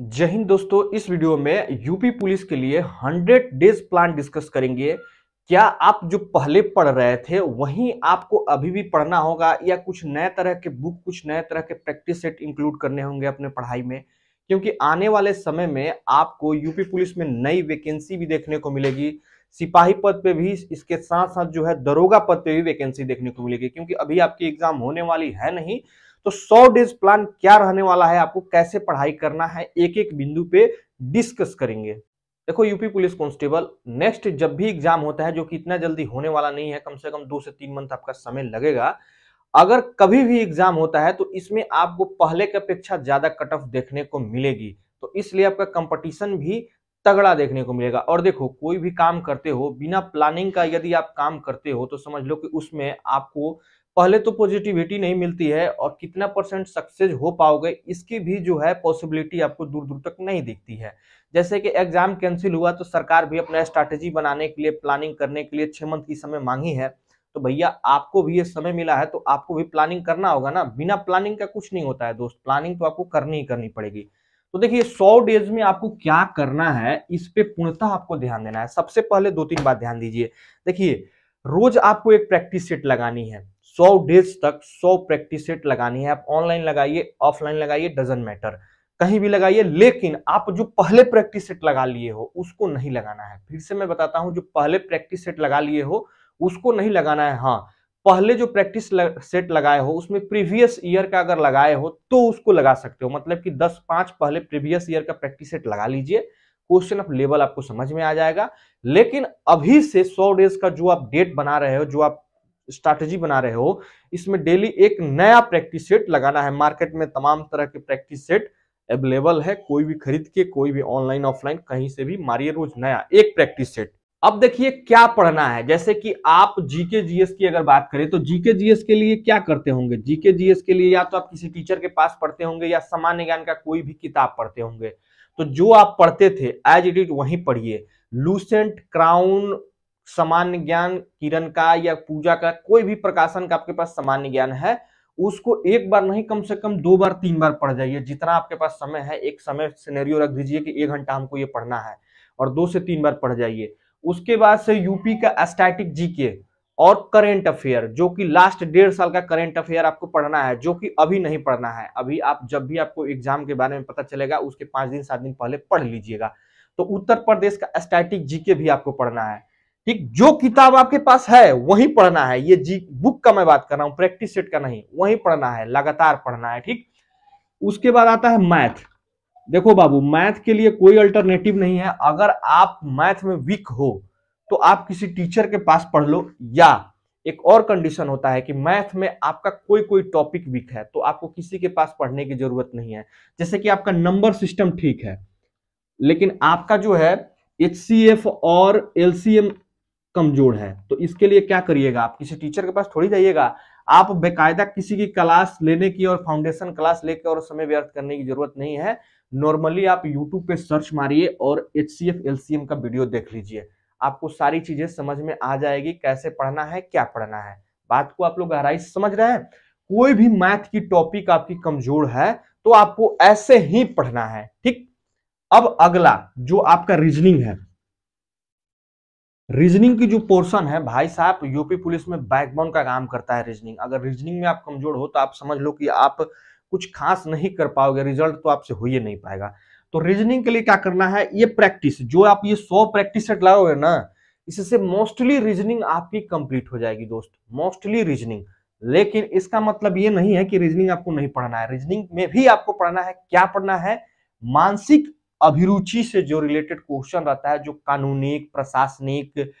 जय हिंद दोस्तों इस वीडियो में यूपी पुलिस के लिए 100 डेज प्लान डिस्कस करेंगे क्या आप जो पहले पढ़ रहे थे वहीं आपको अभी भी पढ़ना होगा या कुछ नए तरह के बुक कुछ नए तरह के प्रैक्टिस सेट इंक्लूड करने होंगे अपने पढ़ाई में क्योंकि आने वाले समय में आपको यूपी पुलिस में नई वैकेंसी भी देखने को मिलेगी सिपाही पद पे भी इसके साथ साथ जो है दरोगा पद पे भी वैकेंसी देखने को मिलेगी क्योंकि अभी आपकी एग्जाम होने वाली है नहीं तो 100 डेज प्लान क्या रहने वाला है आपको कैसे पढ़ाई करना है एक एक बिंदु पे डिस्कस करेंगे देखो यूपी पुलिस कांस्टेबल नेक्स्ट जब भी एग्जाम होता है जो कि इतना जल्दी होने वाला नहीं है कम से कम दो से तीन मंथ आपका समय लगेगा अगर कभी भी एग्जाम होता है तो इसमें आपको पहले की अपेक्षा ज्यादा कट ऑफ देखने को मिलेगी तो इसलिए आपका कंपटीशन भी तगड़ा देखने को मिलेगा और देखो कोई भी काम करते हो बिना प्लानिंग का यदि आप काम करते हो तो समझ लो कि उसमें आपको पहले तो पॉजिटिविटी नहीं मिलती है और कितना परसेंट सक्सेस हो पाओगे इसकी भी जो है पॉसिबिलिटी आपको दूर दूर तक नहीं दिखती है जैसे कि एग्जाम कैंसिल हुआ तो सरकार भी अपना स्ट्रैटेजी बनाने के लिए प्लानिंग करने के लिए छः मंथ की समय मांगी है तो भैया आपको भी ये समय मिला है तो आपको भी प्लानिंग करना होगा ना बिना प्लानिंग का कुछ नहीं होता है दोस्त प्लानिंग तो आपको करनी ही करनी पड़ेगी तो देखिए सौ डेज में आपको क्या करना है इस पे पूर्णतः आपको ध्यान देना है सबसे पहले दो तीन बात ध्यान दीजिए देखिए रोज आपको एक प्रैक्टिस सेट लगानी है सौ डेज तक सौ प्रैक्टिस सेट लगानी है आप ऑनलाइन लगाइए ऑफलाइन लगाइए डजेंट मैटर कहीं भी लगाइए लेकिन आप जो पहले प्रैक्टिस सेट लगा लिए हो उसको नहीं लगाना है फिर से मैं बताता हूं जो पहले प्रैक्टिस सेट लगा लिए हो उसको नहीं लगाना है हाँ पहले जो प्रैक्टिस सेट लगाए हो उसमें प्रीवियस ईयर का अगर लगाए हो तो उसको लगा सकते हो मतलब कि दस पांच पहले प्रीवियस ईयर का प्रैक्टिस सेट लगा लीजिए क्वेश्चन ऑफ लेवल आपको समझ में आ जाएगा लेकिन अभी से सौ डेज का जो आप डेट बना रहे हो जो आप स्ट्रैटेजी बना रहे हो इसमें डेली एक नया प्रैक्टिस सेट लगाना है मार्केट में तमाम तरह के प्रैक्टिस सेट अवेलेबल है कोई भी खरीद के कोई भी ऑनलाइन ऑफलाइन कहीं से भी मारिए रोज नया एक प्रैक्टिस सेट अब देखिए क्या पढ़ना है जैसे कि आप जीके जीएस की अगर बात करें तो जीके जीएस के लिए क्या करते होंगे जीके जीएस के लिए या तो आप किसी टीचर के पास पढ़ते होंगे या सामान्य ज्ञान का कोई भी किताब पढ़ते होंगे तो जो आप पढ़ते थे एज इट इज वहीं पढ़िए लूसेंट क्राउन सामान्य ज्ञान किरण का या पूजा का कोई भी प्रकाशन का आपके पास सामान्य ज्ञान है उसको एक बार नहीं कम से कम दो बार तीन बार पढ़ जाइए जितना आपके पास समय है एक समय सिनेरियो रख दीजिए कि एक घंटा हमको ये पढ़ना है और दो से तीन बार पढ़ जाइए उसके बाद से यूपी का स्टैटिक जीके और करेंट अफेयर जो कि लास्ट डेढ़ साल का करेंट अफेयर आपको पढ़ना है जो कि अभी नहीं पढ़ना है अभी आप जब भी आपको एग्जाम के बारे में पता चलेगा उसके पांच दिन सात दिन पहले पढ़ लीजिएगा तो उत्तर प्रदेश का स्टैटिक जीके भी आपको पढ़ना है ठीक जो किताब आपके पास है वही पढ़ना है ये जी बुक का मैं बात कर रहा हूँ प्रैक्टिस सेट का नहीं वही पढ़ना है लगातार पढ़ना है ठीक उसके बाद आता है मैथ देखो बाबू मैथ के लिए कोई अल्टरनेटिव नहीं है अगर आप मैथ में वीक हो तो आप किसी टीचर के पास पढ़ लो या एक और कंडीशन होता है कि मैथ में आपका कोई कोई टॉपिक वीक है तो आपको किसी के पास पढ़ने की जरूरत नहीं है जैसे कि आपका नंबर सिस्टम ठीक है लेकिन आपका जो है एच और एल कमजोर है तो इसके लिए क्या करिएगा आप किसी टीचर के पास थोड़ी जाइएगा आप बेकायदा किसी की क्लास लेने की और फाउंडेशन क्लास लेकर और समय व्यर्थ करने की जरूरत नहीं है नॉर्मली आप यूट्यूब पे सर्च मारिए और एच सी का वीडियो देख लीजिए आपको सारी चीजें समझ में आ जाएगी कैसे पढ़ना है क्या पढ़ना है बात को आप लोग गहराई से समझ रहे हैं कोई भी मैथ की टॉपिक आपकी कमजोर है तो आपको ऐसे ही पढ़ना है ठीक अब अगला जो आपका रीजनिंग है रीजनिंग की जो पोर्शन है भाई साहब यूपी पुलिस में बैकबोन का काम करता है रीजनिंग अगर रीजनिंग में आप कमजोर हो तो आप समझ लो कि आप कुछ खास नहीं कर पाओगे रिजल्ट तो आपसे हो ही नहीं पाएगा तो रीजनिंग के लिए क्या करना है ये प्रैक्टिस जो आप ये सौ प्रैक्टिस सेट लाओगे ना इससे मोस्टली रीजनिंग आपकी कंप्लीट हो जाएगी दोस्त मोस्टली रीजनिंग लेकिन इसका मतलब ये नहीं है कि रीजनिंग आपको नहीं पढ़ना है रीजनिंग में भी आपको पढ़ना है क्या पढ़ना है मानसिक अभिरुचि से जो रिलेटेड क्वेश्चन रहता है जो कानूनिक प्रशासनिक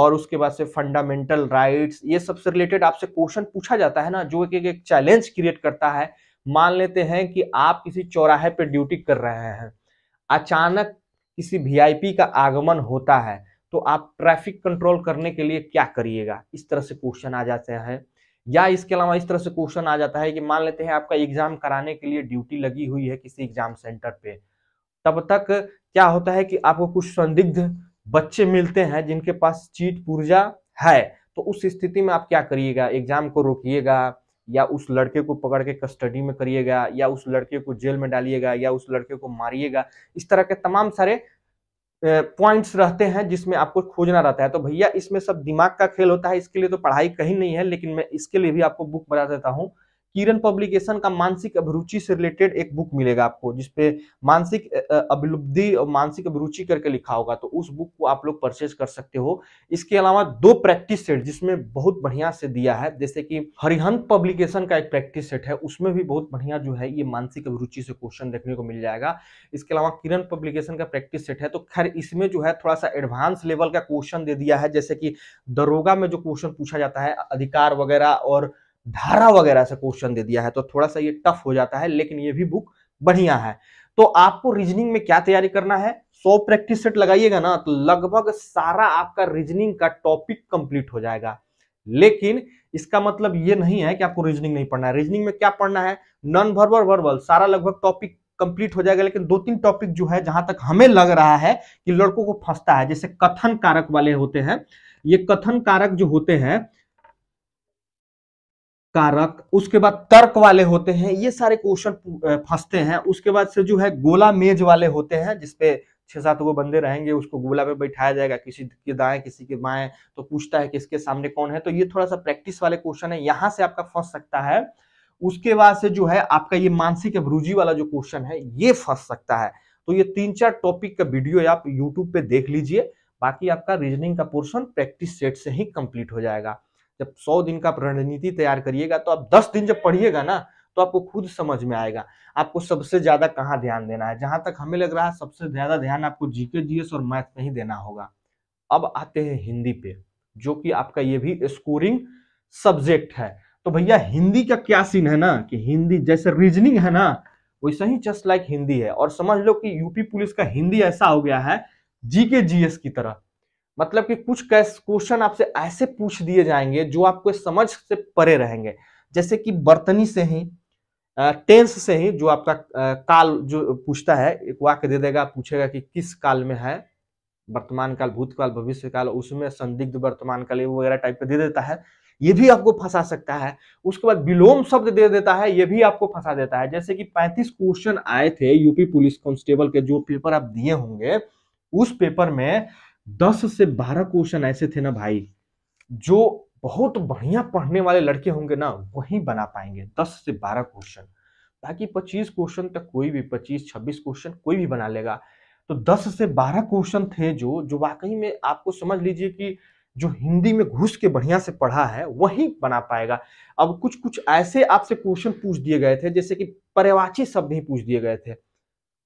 और उसके बाद से फंडामेंटल राइट्स ये सबसे रिलेटेड आपसे क्वेश्चन पूछा जाता है ना जो एक एक चैलेंज क्रिएट करता है मान लेते हैं कि आप किसी चौराहे पर ड्यूटी कर रहे हैं अचानक किसी वी का आगमन होता है तो आप ट्रैफिक कंट्रोल करने के लिए क्या करिएगा इस तरह से क्वेश्चन आ जाते हैं या इसके अलावा इस तरह से क्वेश्चन आ जाता है कि मान लेते हैं आपका एग्जाम कराने के लिए ड्यूटी लगी हुई है किसी एग्जाम सेंटर पे तब तक क्या होता है कि आपको कुछ संदिग्ध बच्चे मिलते हैं जिनके पास चीट पुर्जा है तो उस स्थिति में आप क्या करिएगा एग्जाम को रोकिएगा या उस लड़के को पकड़ के कस्टडी में करिएगा या उस लड़के को जेल में डालिएगा या उस लड़के को मारिएगा इस तरह के तमाम सारे पॉइंट्स रहते हैं जिसमें आपको खोजना रहता है तो भैया इसमें सब दिमाग का खेल होता है इसके लिए तो पढ़ाई कहीं नहीं है लेकिन मैं इसके लिए भी आपको बुक बता देता हूँ किरण पब्लिकेशन का मानसिक अभिरुचि से रिलेटेड एक बुक मिलेगा आपको जिसपे मानसिक अभिलुब्धि और मानसिक अभिरुचि करके लिखा होगा तो उस बुक को आप लोग परचेज कर सकते हो इसके अलावा दो प्रैक्टिस सेट जिसमें बहुत बढ़िया से दिया है जैसे कि हरिहंत पब्लिकेशन का एक प्रैक्टिस सेट है उसमें भी बहुत बढ़िया जो है ये मानसिक अभिरुचि से क्वेश्चन देखने को मिल जाएगा इसके अलावा किरण पब्लिकेशन का प्रैक्टिस सेट है तो खैर इसमें जो है थोड़ा सा एडवांस लेवल का क्वेश्चन दे दिया है जैसे कि दरोगा में जो क्वेश्चन पूछा जाता है अधिकार वगैरह और धारा वगैरह से क्वेश्चन दे दिया है तो थोड़ा सा ये टफ हो जाता है लेकिन ये भी बुक बढ़िया है तो आपको रीजनिंग में क्या तैयारी करना है सौ प्रैक्टिस सेट लगाइएगा ना तो लगभग सारा आपका रीजनिंग का टॉपिक कंप्लीट हो जाएगा लेकिन इसका मतलब ये नहीं है कि आपको रीजनिंग नहीं पढ़ना है रीजनिंग में क्या पढ़ना है नॉन वर्बल वर्बल सारा लगभग टॉपिक कंप्लीट हो जाएगा लेकिन दो तीन टॉपिक जो है जहां तक हमें लग रहा है कि लड़कों को फंसता है जैसे कथन कारक वाले होते हैं ये कथन कारक जो होते हैं कारक उसके बाद तर्क वाले होते हैं ये सारे क्वेश्चन फंसते हैं उसके बाद से जो है गोला मेज वाले होते हैं जिसपे छह सात वो बंदे रहेंगे उसको गोला पे बैठाया जाएगा किसी के दाएं किसी के बाएं तो पूछता है किसके सामने कौन है तो ये थोड़ा सा प्रैक्टिस वाले क्वेश्चन है यहाँ से आपका फंस सकता है उसके बाद से जो है आपका ये मानसिक अभ्रूजी वाला जो क्वेश्चन है ये फंस सकता है तो ये तीन चार टॉपिक का वीडियो आप यूट्यूब पे देख लीजिए बाकी आपका रीजनिंग का पोर्शन प्रैक्टिस सेट से ही कंप्लीट हो जाएगा जब सौ दिन का रणनीति तैयार करिएगा तो आप दस दिन जब पढ़िएगा ना तो आपको खुद समझ में आएगा आपको सबसे ज्यादा कहाँ ध्यान देना है जहां तक हमें लग रहा है सबसे ज्यादा ध्यान आपको जीके जीएस और मैथ में ही देना होगा अब आते हैं हिंदी पे जो कि आपका ये भी स्कोरिंग सब्जेक्ट है तो भैया हिंदी का क्या सीन है ना कि हिंदी जैसे रीजनिंग है ना वैसा ही जस्ट लाइक हिंदी है और समझ लो कि यूपी पुलिस का हिंदी ऐसा हो गया है जीके जीएस की तरह मतलब कि कुछ क्वेश्चन आपसे ऐसे पूछ दिए जाएंगे जो आपको समझ से परे रहेंगे जैसे कि बर्तनी से ही टेंस से ही जो आपका काल जो पूछता है एक वाक्य दे देगा पूछेगा कि किस काल में है वर्तमान काल भूतकाल भविष्य काल उसमें संदिग्ध वर्तमान काल वगैरह टाइप का दे देता है ये भी आपको फंसा सकता है उसके बाद विलोम शब्द दे देता है ये भी आपको फंसा देता है जैसे कि 35 क्वेश्चन आए थे यूपी पुलिस कांस्टेबल के जो पेपर आप दिए होंगे उस पेपर में दस से बारह क्वेश्चन ऐसे थे ना भाई जो बहुत बढ़िया पढ़ने वाले लड़के होंगे ना वही बना पाएंगे दस से बारह क्वेश्चन बाकी पच्चीस क्वेश्चन तक कोई भी पच्चीस छब्बीस क्वेश्चन कोई भी बना लेगा तो दस से बारह क्वेश्चन थे जो जो वाकई में आपको समझ लीजिए कि जो हिंदी में घुस के बढ़िया से पढ़ा है वही बना पाएगा अब कुछ कुछ ऐसे आपसे क्वेश्चन पूछ दिए गए थे जैसे कि पर्यवाची शब्द ही पूछ दिए गए थे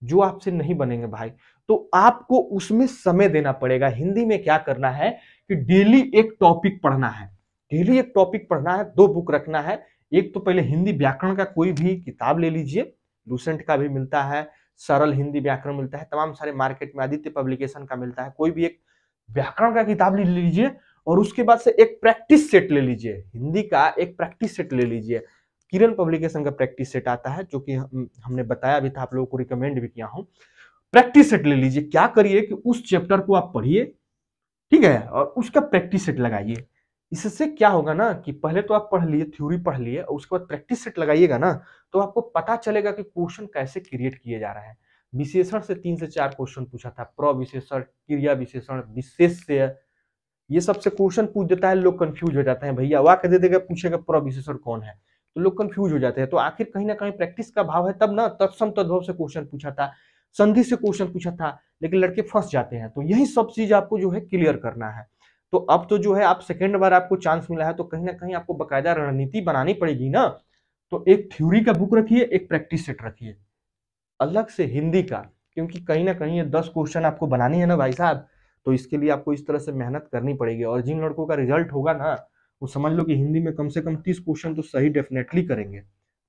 जो आपसे नहीं बनेंगे भाई तो आपको उसमें समय देना पड़ेगा हिंदी में क्या करना है कि डेली एक टॉपिक पढ़ना है डेली एक टॉपिक पढ़ना है दो बुक रखना है एक तो पहले हिंदी व्याकरण का कोई भी किताब ले लीजिए लूसेंट का भी मिलता है सरल हिंदी व्याकरण मिलता है तमाम सारे मार्केट में आदित्य पब्लिकेशन का मिलता है कोई भी एक व्याकरण का किताब ले लीजिए और उसके बाद से एक प्रैक्टिस सेट ले लीजिए हिंदी का एक प्रैक्टिस सेट ले लीजिए किरण पब्लिकेशन का प्रैक्टिस सेट आता है जो कि हम, हमने बताया भी था आप लोगों को रिकमेंड भी किया हूँ प्रैक्टिस सेट ले लीजिए क्या करिए कि उस चैप्टर को आप पढ़िए ठीक है और उसका प्रैक्टिस सेट लगाइए इससे क्या होगा ना कि पहले तो आप पढ़ लिए थ्योरी पढ़ लिए और उसके बाद प्रैक्टिस सेट लगाइएगा ना तो आपको पता चलेगा कि क्वेश्चन कैसे क्रिएट किए जा रहे हैं विशेषण से तीन से चार क्वेश्चन पूछा था प्र विशेषण क्रिया विशेषण विशेष से ये सबसे क्वेश्चन पूछ देता है लोग कंफ्यूज हो जाते हैं भैया कह दे देगा पूछेगा प्र विशेषण कौन है तो लोग कंफ्यूज हो जाते हैं तो आखिर कहीं ना कहीं प्रैक्टिस का भाव है तब ना तत्सम तद्भव से क्वेश्चन पूछा था संधि से क्वेश्चन पूछा था लेकिन लड़के फंस जाते हैं तो यही सब चीज आपको जो है क्लियर करना है तो अब तो जो है आप सेकेंड बार आपको चांस मिला है तो कहीं ना कहीं आपको बकायदा रणनीति बनानी पड़ेगी ना तो एक थ्योरी का बुक रखिए एक प्रैक्टिस सेट रखिए अलग से हिंदी का क्योंकि कहीं ना कहीं ये दस क्वेश्चन आपको बनानी है ना भाई साहब तो इसके लिए आपको इस तरह से मेहनत करनी पड़ेगी और जिन लड़कों का रिजल्ट होगा ना वो समझ लो कि हिंदी में कम से कम तीस क्वेश्चन तो सही डेफिनेटली करेंगे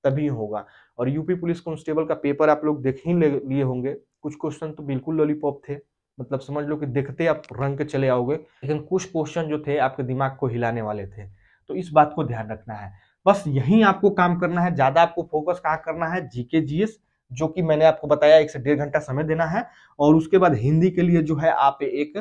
तभी होगा और यूपी पुलिस कांस्टेबल का पेपर आप लोग देख ही लिए होंगे कुछ क्वेश्चन तो बिल्कुल लॉलीपॉप थे मतलब समझ लो कि देखते आप रंग के चले आओगे लेकिन कुछ क्वेश्चन जो थे आपके दिमाग को हिलाने वाले थे तो इस बात को ध्यान रखना है बस यही आपको काम करना है ज्यादा आपको फोकस कहाँ करना है जीके जीएस जो कि मैंने आपको बताया एक से डेढ़ घंटा समय देना है और उसके बाद हिंदी के लिए जो है आप एक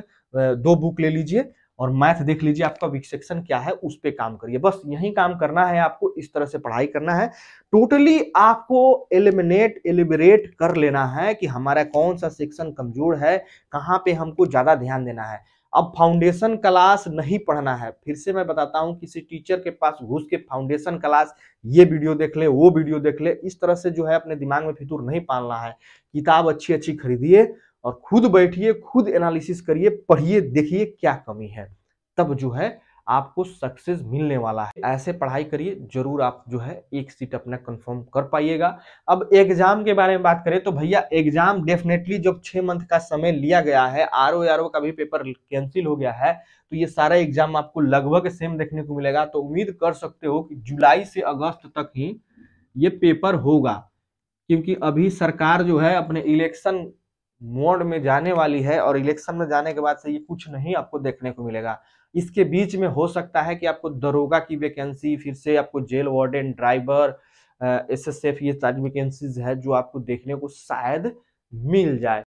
दो बुक ले लीजिए और मैथ देख लीजिए आपका वीक सेक्शन क्या है उस पर काम करिए बस यही काम करना है आपको इस तरह से पढ़ाई करना है टोटली आपको एलिमिनेट एलिबरेट कर लेना है कि हमारा कौन सा सेक्शन कमजोर है कहाँ पे हमको ज़्यादा ध्यान देना है अब फाउंडेशन क्लास नहीं पढ़ना है फिर से मैं बताता हूँ किसी टीचर के पास घुस के फाउंडेशन क्लास ये वीडियो देख ले वो वीडियो देख ले इस तरह से जो है अपने दिमाग में फितूर नहीं पालना है किताब अच्छी अच्छी खरीदिए और खुद बैठिए खुद एनालिसिस करिए पढ़िए देखिए क्या कमी है तब जो है आपको सक्सेस मिलने वाला है ऐसे पढ़ाई करिए जरूर आप जो है एक सीट अपना कंफर्म कर पाइएगा अब एग्जाम के बारे में बात करें तो भैया एग्जाम डेफिनेटली जब छः मंथ का समय लिया गया है आर ओ आर ओ का भी पेपर कैंसिल हो गया है तो ये सारा एग्जाम आपको लगभग सेम देखने को मिलेगा तो उम्मीद कर सकते हो कि जुलाई से अगस्त तक ही ये पेपर होगा क्योंकि अभी सरकार जो है अपने इलेक्शन मोड में जाने वाली है और इलेक्शन में जाने के बाद से ये कुछ नहीं आपको देखने को मिलेगा इसके बीच में हो सकता है कि आपको दरोगा की वैकेंसी फिर से आपको jail warden driver S S F ये सारी वैकेंसीज है जो आपको देखने को शायद मिल जाए